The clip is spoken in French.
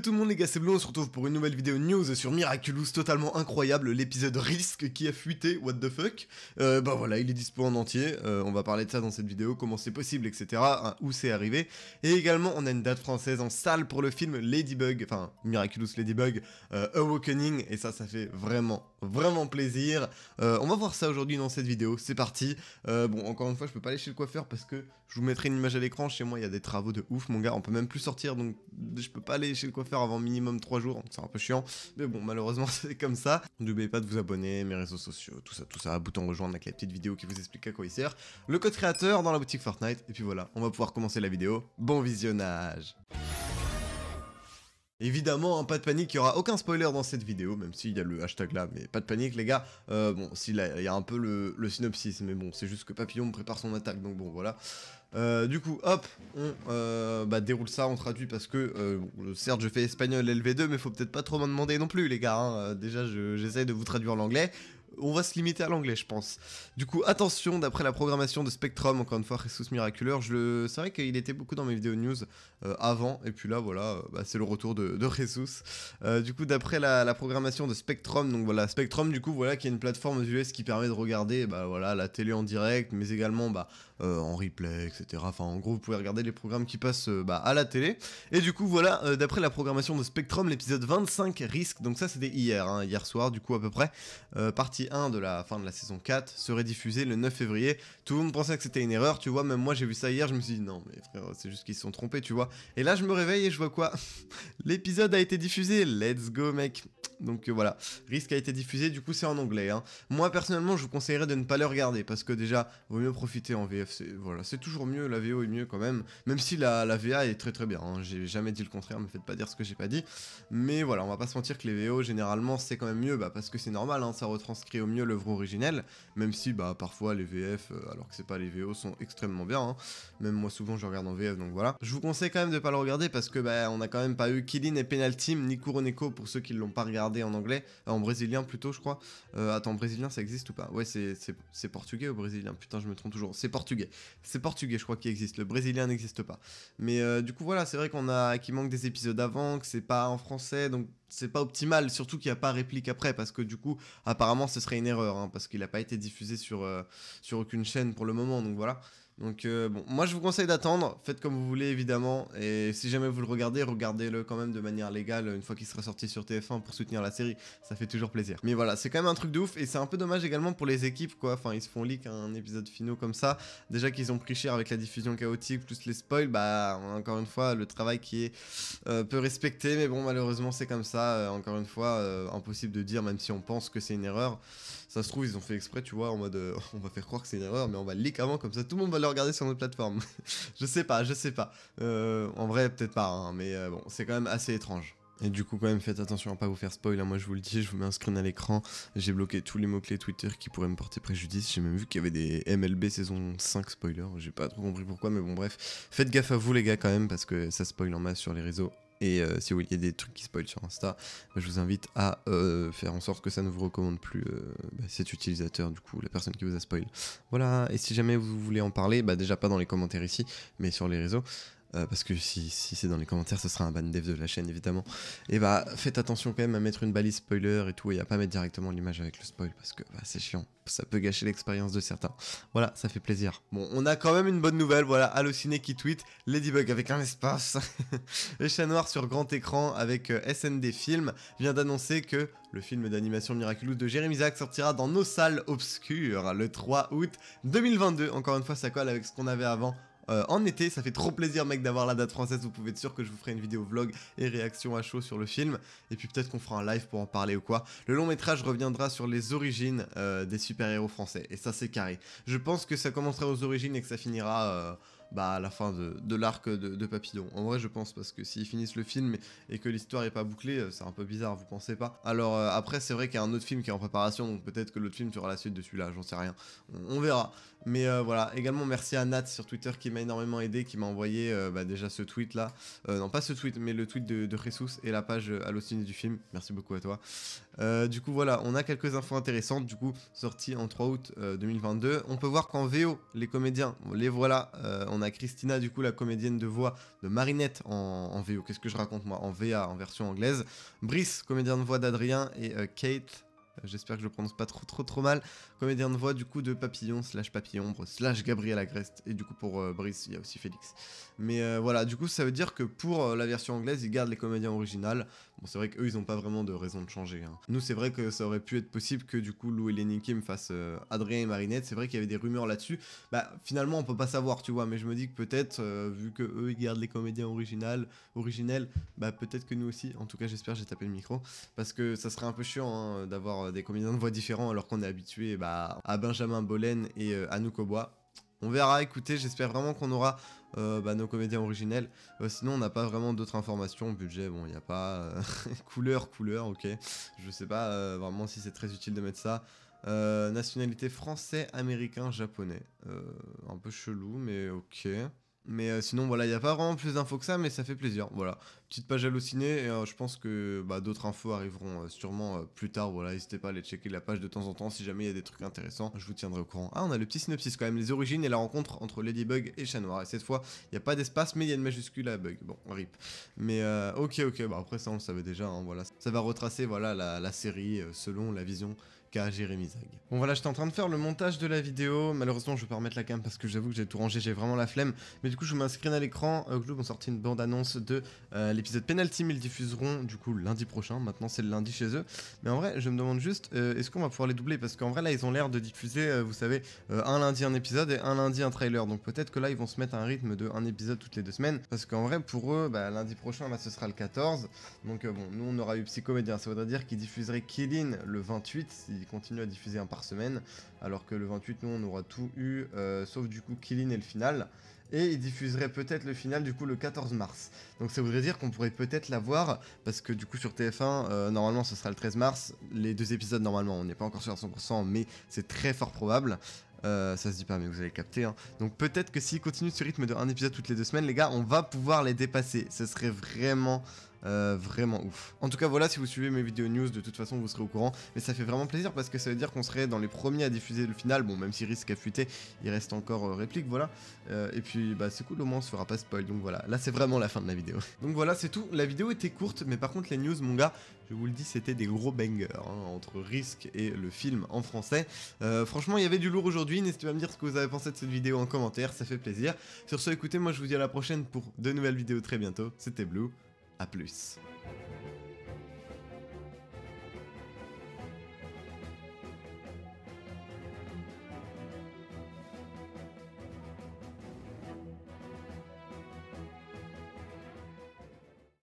tout le monde les gars, c'est Blue, on se retrouve pour une nouvelle vidéo news sur Miraculous, totalement incroyable, l'épisode risque qui a fuité, what the fuck. Euh, bah voilà, il est dispo en entier, euh, on va parler de ça dans cette vidéo, comment c'est possible, etc., hein, où c'est arrivé. Et également, on a une date française en salle pour le film Ladybug, enfin Miraculous Ladybug, euh, Awakening, et ça, ça fait vraiment, vraiment plaisir. on va voir ça aujourd'hui dans cette vidéo, c'est parti. bon, encore une fois, je peux pas aller chez le coiffeur parce que je vous mettrai une image à l'écran, chez moi il y a des travaux de ouf, mon gars, on peut même plus sortir, donc je peux pas aller chez le coiffeur faire avant minimum 3 jours, c'est un peu chiant. Mais bon, malheureusement, c'est comme ça. N'oubliez pas de vous abonner, mes réseaux sociaux, tout ça, tout ça. Bouton rejoindre avec la petite vidéo qui vous explique à quoi il sert. Le code créateur dans la boutique Fortnite. Et puis voilà, on va pouvoir commencer la vidéo. Bon visionnage Évidemment, hein, pas de panique, il n'y aura aucun spoiler dans cette vidéo, même s'il y a le hashtag là, mais pas de panique les gars. Euh, bon, s'il y a un peu le, synopsis, mais bon, c'est juste que Papillon prépare son attaque, donc bon, voilà. Euh, du coup, hop, on euh, bah, déroule ça, on traduit parce que, certes, je fais espagnol LV2, mais faut peut-être pas trop m'en demander non plus, les gars. Hein. Déjà, j'essaye de vous traduire l'anglais on va se limiter à l'anglais, je pense. Du coup, attention, d'après la programmation de Spectrum, encore une fois, Jesus Miraculeur, le... c'est vrai qu'il était beaucoup dans mes vidéos news euh, avant, et puis là, voilà, euh, bah, c'est le retour de, de euh, du coup, d'après la, programmation de Spectrum, donc voilà, Spectrum, du coup, voilà, qui est une plateforme US qui permet de regarder, bah, voilà, la télé en direct, mais également, bah, en replay, etc. Enfin, en gros, vous pouvez regarder les programmes qui passent à la télé. Et du coup, voilà, d'après la programmation de Spectrum, l'épisode 25 risque, donc ça, c'était hier, hein, hier soir, du coup, à peu près, partie 1 de la fin de la saison 4 serait diffusé le 9 février. Tout le monde pensait que c'était une erreur, tu vois, même moi j'ai vu ça hier, je me suis dit non mais frère, c'est juste qu'ils se sont trompés, tu vois. Et là je me réveille et je vois quoi L'épisode a été diffusé, let's go mec donc euh, voilà, risque a été diffusé, du coup c'est en anglais. Hein. Moi personnellement je vous conseillerais de ne pas le regarder parce que déjà vaut mieux profiter en VF, voilà, c'est toujours mieux, la VO est mieux quand même, même si la, la VA est très très bien, hein. j'ai jamais dit le contraire, me faites pas dire ce que j'ai pas dit. Mais voilà, on va pas se mentir que les VO généralement c'est quand même mieux bah, parce que c'est normal, hein. ça retranscrit au mieux l'œuvre originelle, même si bah parfois les VF, euh, alors que c'est pas les VO, sont extrêmement bien. Hein. Même moi souvent je regarde en VF, donc voilà. Je vous conseille quand même de pas le regarder parce que bah on a quand même pas eu Killin et Penal ni Kuroneko pour ceux qui l'ont pas regardé en anglais, euh, en brésilien plutôt je crois. Euh, attends, brésilien ça existe ou pas Ouais c'est portugais ou brésilien hein. Putain je me trompe toujours. C'est portugais. C'est portugais je crois qui existe. Le brésilien n'existe pas. Mais du coup voilà c'est vrai qu'on a qui manque des épisodes avant, que c'est pas en français donc c'est pas optimal, surtout qu'il n'y a pas réplique après, parce que du coup, apparemment, ce serait une erreur, hein, parce qu'il n'a pas été diffusé sur, euh, sur aucune chaîne pour le moment, donc voilà. Donc euh, bon, moi je vous conseille d'attendre, faites comme vous voulez évidemment, et si jamais vous le regardez, regardez-le quand même de manière légale une fois qu'il sera sorti sur TF1 pour soutenir la série, ça fait toujours plaisir. Mais voilà, c'est quand même un truc de ouf, et c'est un peu dommage également pour les équipes quoi, enfin ils se font leak un épisode finaux comme ça, déjà qu'ils ont pris cher avec la diffusion chaotique plus les spoils, bah encore une fois le travail qui est euh, peu respecté, mais bon malheureusement c'est comme ça, euh, encore une fois impossible de dire même si on pense que c'est une erreur. Ça se trouve, ils ont fait exprès, tu vois, en mode euh, on va faire croire que c'est une erreur, mais on va le avant, comme ça tout le monde va le regarder sur notre plateforme. je sais pas, je sais pas. Euh, en vrai, peut-être pas, hein, mais euh, bon, c'est quand même assez étrange. Et du coup, quand même, faites attention à pas vous faire spoiler. Hein, moi, je vous le dis, je vous mets un screen à l'écran. J'ai bloqué tous les mots-clés Twitter qui pourraient me porter préjudice. J'ai même vu qu'il y avait des MLB saison 5 spoilers. J'ai pas trop compris pourquoi, mais bon, bref. Faites gaffe à vous, les gars, quand même, parce que ça spoil en masse sur les réseaux. Et euh, si vous voyez des trucs qui spoilent sur Insta, bah, je vous invite à euh, faire en sorte que ça ne vous recommande plus euh, bah, cet utilisateur, du coup, la personne qui vous a spoil. Voilà, et si jamais vous voulez en parler, bah, déjà pas dans les commentaires ici, mais sur les réseaux, euh, parce que si, c'est dans les commentaires, ce sera un ban dev de la chaîne évidemment. Et bah faites attention quand même à mettre une balise spoiler et tout, et à pas mettre directement l'image avec le spoil parce que bah, c'est chiant, ça peut gâcher l'expérience de certains. Voilà, ça fait plaisir. Bon, on a quand même une bonne nouvelle, voilà, Allociné qui tweet Ladybug avec un espace. Et chat noir sur grand écran avec euh, SND Film vient d'annoncer que le film d'animation Miraculous de Jérémy Zach sortira dans nos salles obscures le 3 août 2022. Encore une fois, ça colle avec ce qu'on avait avant euh, en été. Ça fait trop plaisir, mec, d'avoir la date française. Vous pouvez être sûr que je vous ferai une vidéo vlog et réaction à chaud sur le film. Et puis peut-être qu'on fera un live pour en parler ou quoi. Le long métrage reviendra sur les origines euh, des super-héros français. Et ça, c'est carré. Je pense que ça commencera aux origines et que ça finira euh, bah, à la fin de, de l'arc de, de, Papillon. En vrai, je pense, parce que s'ils finissent le film et, que l'histoire n'est pas bouclée, euh, c'est un peu bizarre, vous pensez pas Alors, euh, après, c'est vrai qu'il y a un autre film qui est en préparation, donc peut-être que l'autre film sera la suite de celui-là, j'en sais rien. On, verra. Mais euh, voilà, également merci à Nat sur Twitter qui m'a énormément aidé, qui m'a envoyé bah, déjà ce tweet là. non, pas ce tweet, mais le tweet de, de et la page Allociné du film. Merci beaucoup à toi. du coup, voilà, on a quelques infos intéressantes. Du coup, sorti en 3 août 2022. On peut voir qu'en VO, les comédiens, les voilà, on a a Christina, du coup, la comédienne de voix de Marinette en, VO. Qu'est-ce que je raconte, moi En VA, en version anglaise. Brice, comédien de voix d'Adrien. Et euh, Kate, J'espère que je prononce pas trop trop trop mal. Comédien de voix du coup de Papillon slash Papillonbre, slash Gabriel Agreste. Et du coup pour euh, Brice, il y a aussi Félix. Mais euh, voilà, du coup ça veut dire que pour euh, la version anglaise, ils gardent les comédiens originales. Bon c'est vrai qu'eux ils ont pas vraiment de raison de changer. Hein. Nous c'est vrai que ça aurait pu être possible que du coup Lou et Lenny Kim fassent Adrien et Marinette. C'est vrai qu'il y avait des rumeurs là-dessus. Bah finalement on peut pas savoir tu vois, mais je me dis que peut-être vu que eux ils gardent les comédiens originales, originels, bah peut-être que nous aussi. En tout cas j'espère, j'ai tapé le micro. Parce que ça serait un peu chiant hein, d'avoir euh, des comédiens de voix différents alors qu'on est habitué bah, à Benjamin Bolen et à euh, Anouk On verra, écoutez, j'espère vraiment qu'on aura euh, bah, nos comédiens originels. sinon, on n'a pas vraiment d'autres informations. Budget, bon, il n'y a pas. couleur, couleur, ok. Je ne sais pas vraiment si c'est très utile de mettre ça. nationalité français, américain, japonais. un peu chelou, mais ok. Mais euh, sinon, voilà, il n'y a pas vraiment plus d'infos que ça, mais ça fait plaisir. Voilà, petite page hallucinée, et euh, je pense que bah, d'autres infos arriveront euh, sûrement plus tard. Voilà, n'hésitez pas à aller checker la page de temps en temps si jamais il y a des trucs intéressants. Je vous tiendrai au courant. Ah, on a le petit synopsis quand même, les origines et la rencontre entre Ladybug et Chat Noir. Et cette fois, il n'y a pas d'espace, mais il y a une majuscule à bug. Bon, rip. Mais ok, ok, bah après ça, on savait déjà. Hein, voilà, ça va retracer voilà la série selon la vision à Jérémy Zag. Bon voilà, j'étais en train de faire le montage de la vidéo. Malheureusement, je vais pas remettre la cam parce que j'avoue que j'ai tout rangé, j'ai vraiment la flemme. Mais du coup, je vous mets à l'écran. Euh, ont sorti une bande-annonce de euh, l'épisode Penalty, ils diffuseront du coup lundi prochain. Maintenant, c'est le lundi chez eux. Mais en vrai, je me demande juste, euh, est-ce qu'on va pouvoir les doubler Parce qu'en vrai, là, ils ont l'air de diffuser, euh, vous savez, un lundi un épisode et un lundi un trailer. Donc peut-être que là, ils vont se mettre à un rythme de un épisode toutes les deux semaines. Parce qu'en vrai, pour eux, bah, lundi prochain, là, bah, ce sera le 14. Donc bon, nous, on aura eu psychomédien Ça voudrait dire qu'ils diffuseraient Killin le 28 continue à diffuser un par semaine, alors que le 28, nous, on aura tout eu, euh, sauf du coup Killin et le final. Et il diffuserait peut-être le final du coup le 14 mars. Donc ça voudrait dire qu'on pourrait peut-être l'avoir, parce que du coup sur TF1, euh, normalement ce sera le 13 mars, les deux épisodes normalement, on n'est pas encore sur à 100%, mais c'est très fort probable. Euh, ça se dit pas, mais vous allez capter. Hein. Donc peut-être que s'ils continue ce rythme de un épisode toutes les deux semaines, les gars, on va pouvoir les dépasser. Ce serait vraiment euh, vraiment ouf. En tout cas, voilà, si vous suivez mes vidéos news, de toute façon, vous serez au courant. Mais ça fait vraiment plaisir parce que ça veut dire qu'on serait dans les premiers à diffuser le final. Bon, même si risque a fuité, il reste encore euh, réplique, voilà. Euh, et puis, bah, c'est cool, au moins, on se fera pas spoil. Donc voilà, là, c'est vraiment la fin de la vidéo. donc voilà, c'est tout. La vidéo était courte, mais par contre, les news, mon gars, je vous le dis, c'était des gros bangers hein, entre Risk et le film en français. franchement, il y avait du lourd aujourd'hui. N'hésitez pas à me dire ce que vous avez pensé de cette vidéo en commentaire, ça fait plaisir. Sur ce, écoutez, moi, je vous dis à la prochaine pour de nouvelles vidéos très bientôt. C'était Blue. A plus.